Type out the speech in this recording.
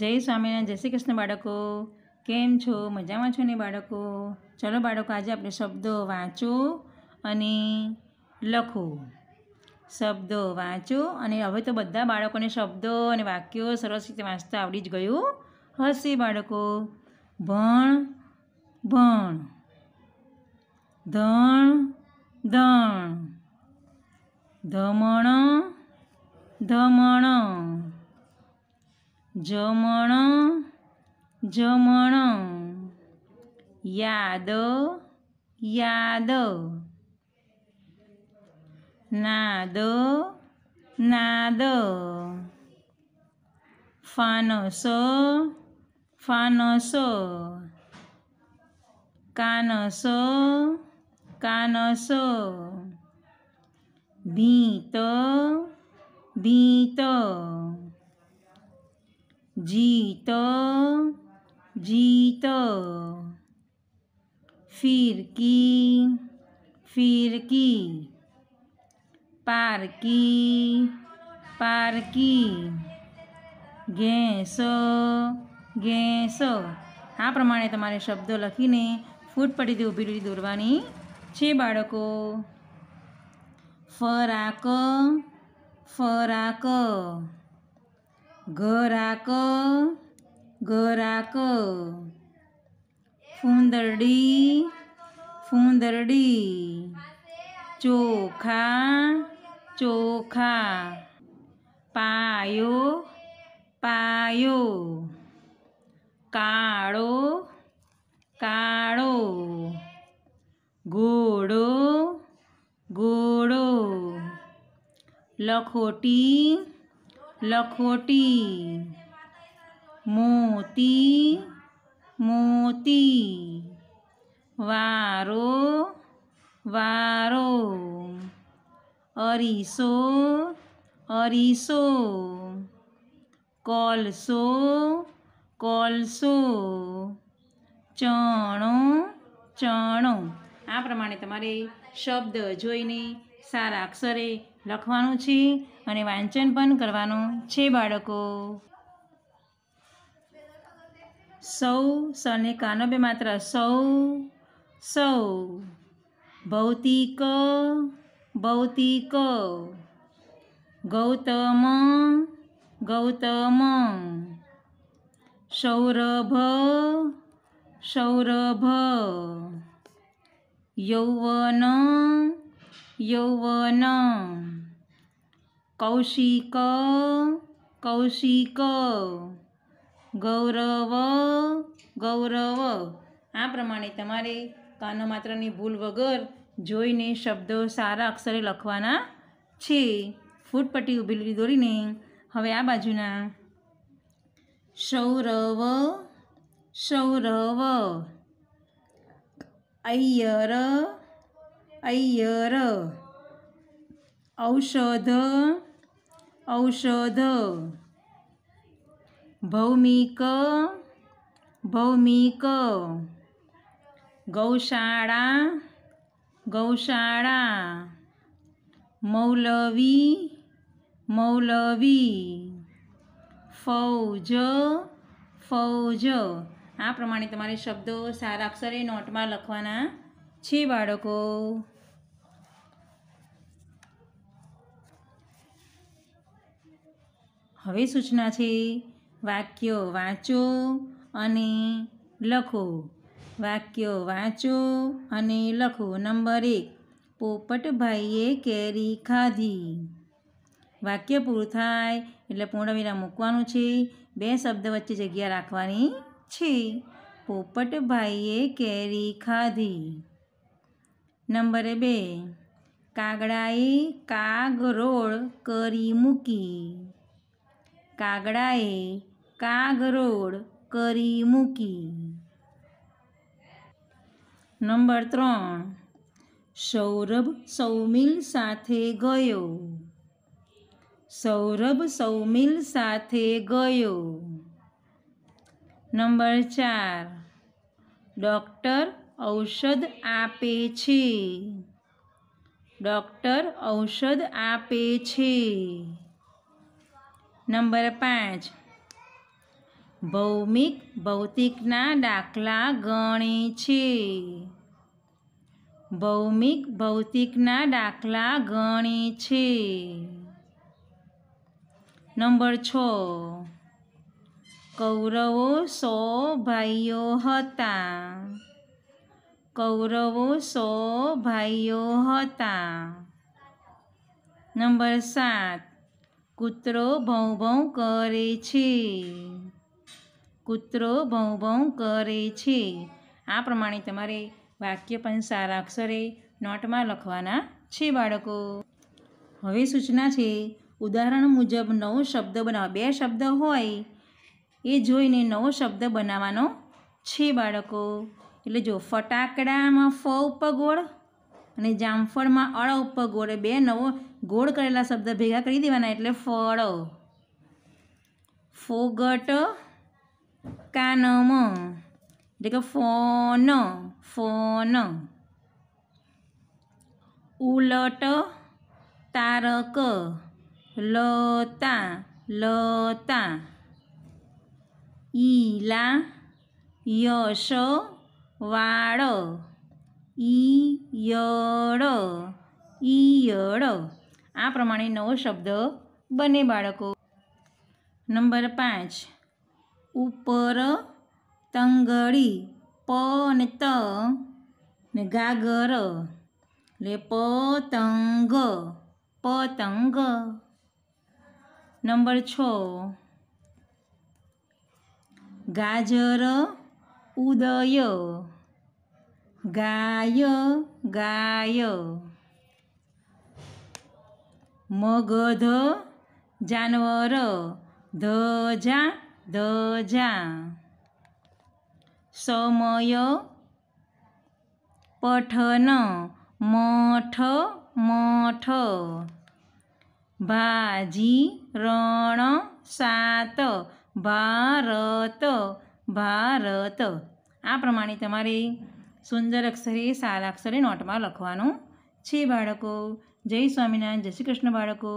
જય સ્વામિનારાયણ જય શ્રી કૃષ્ણ બાળકો કેમ છો મજામાં છો ને બાળકો ચલો બાળકો આજે આપણે શબ્દો વાંચો અને લખો શબ્દો વાંચો અને હવે તો બધા બાળકોને શબ્દો અને વાક્યો સરસ રીતે વાંચતા આવડી જ ગયું હશે બાળકો ભણ ભણ ધણ ધણ ધમણ ધમણ જમણ જમણ યાદ યાદ નાદ નાદ ફાનસો ફાનસો કાનસો કાનસો ભીત ભીત જીત જીત ફિરકી ફિરકી પારકી પારકી ગેસ ગેસ આ પ્રમાણે તમારે શબ્દો લખીને ફૂટ પડીથી ઊભી રીતે દોરવાની છે બાળકો ફરાક ફરાક ગરાક ગરાક ફૂંદરડી ફૂંદરડી ચોખા ચોખા પાયો પાયો કાળો કાળો ઘોડો ઘોડો લખોટી લખોટી મોતી મોતી વારો વારો અરીસો અરીસો કોલસો કોલસો ચણો ચણો આ પ્રમાણે તમારે શબ્દ જોઈને સારા અક્ષરે લખવાનું છે અને વાંચન પણ કરવાનું છે બાળકો સૌ સને કાનો બે માત્ર સૌ સૌ ભૌતિક ભૌતિક ગૌતમ ગૌતમ સૌરભ સૌરભ યૌવન યૌવન કૌશિક કૌશિક ગૌરવ ગૌરવ આ પ્રમાણે તમારે કાનો માત્રની ભૂલ વગર જોઈને શબ્દો સારા અક્ષરે લખવાના છે ફૂટપટ્ટી ઊભી દોરીને હવે આ બાજુના સૌરવ સૌરવ અય્યર અય્યર ઔષધ ઔષધ ભૌમિક ભૌમિક ગૌશાળા ગૌશાળા મૌલવી મૌલવી ફૌજ ફૌજ આ પ્રમાણે તમારે શબ્દો સારા અક્ષરે નોટમાં લખવાના છે બાળકો હવે સૂચના છે વાક્ય વાંચો અને લખો વાક્ય વાંચો અને લખો નંબર એક પોપટભાઈએ કેરી ખાધી વાક્ય પૂરું થાય એટલે પૂર્ણ પૂર્ણવિરામ મૂકવાનું છે બે શબ્દ વચ્ચે જગ્યા રાખવાની છે પોપટભાઈએ કેરી ખાધી નંબર બે કાગડાએ કાગરોળ કરી મૂકી કાગડાએ કાગરોળ કરી મૂકી નંબર ત્રણ સૌરભ સૌમિલ સાથે ગયો સૌરભ સૌમિલ સાથે ગયો નંબર ચાર ડૉક્ટર ઔષધ આપે છે ડૉક્ટર ઔષધ આપે છે નંબર પાંચ ભૌમિક ભૌતિકના દાખલા ગણી છે ભૌમિક ભૌતિકના દાખલા ગણી છે નંબર છ કૌરવો સો ભાઈઓ હતા કૌરવો સો ભાઈઓ હતા નંબર સાત કૂતરો ભૌ ભૌ કરે છે કૂતરો ભૌ ભૌ કરે છે આ પ્રમાણે તમારે વાક્ય પણ સારા અક્ષરે નોટમાં લખવાના છે બાળકો હવે સૂચના છે ઉદાહરણ મુજબ નવો શબ્દ બનાવવા બે શબ્દ હોય એ જોઈને નવો શબ્દ બનાવવાનો છે બાળકો એટલે જો ફટાકડામાં ફ ઉપગોળ અને જામફળમાં અળ ઉપર ગોળે બે નવો ગોળ કરેલા શબ્દ ભેગા કરી દેવાના એટલે ફળ ફોગટ કાનમ એટલે કે ફોન ફોન ઉલટ તારક લતા લતા ઈલા યશ વાળ ઈયળ ઈયળ આ પ્રમાણે નવો શબ્દ બને બાળકો નંબર પાંચ ઉપર તંગડી પ ને ત ને ગાગર એટલે પતંગ પતંગ નંબર છ ગાજર ઉદય ગાય ગાય મગધ જાનવર ધજા ધજા સમય પઠન મઠ મઠ ભાજી રણ સાત ભારત ભારત આ પ્રમાણે તમારી સુંદર અક્ષરે સારા અક્ષરે નોટમાં લખવાનું છે બાળકો જય સ્વામિનારાયણ જય શ્રી કૃષ્ણ બાળકો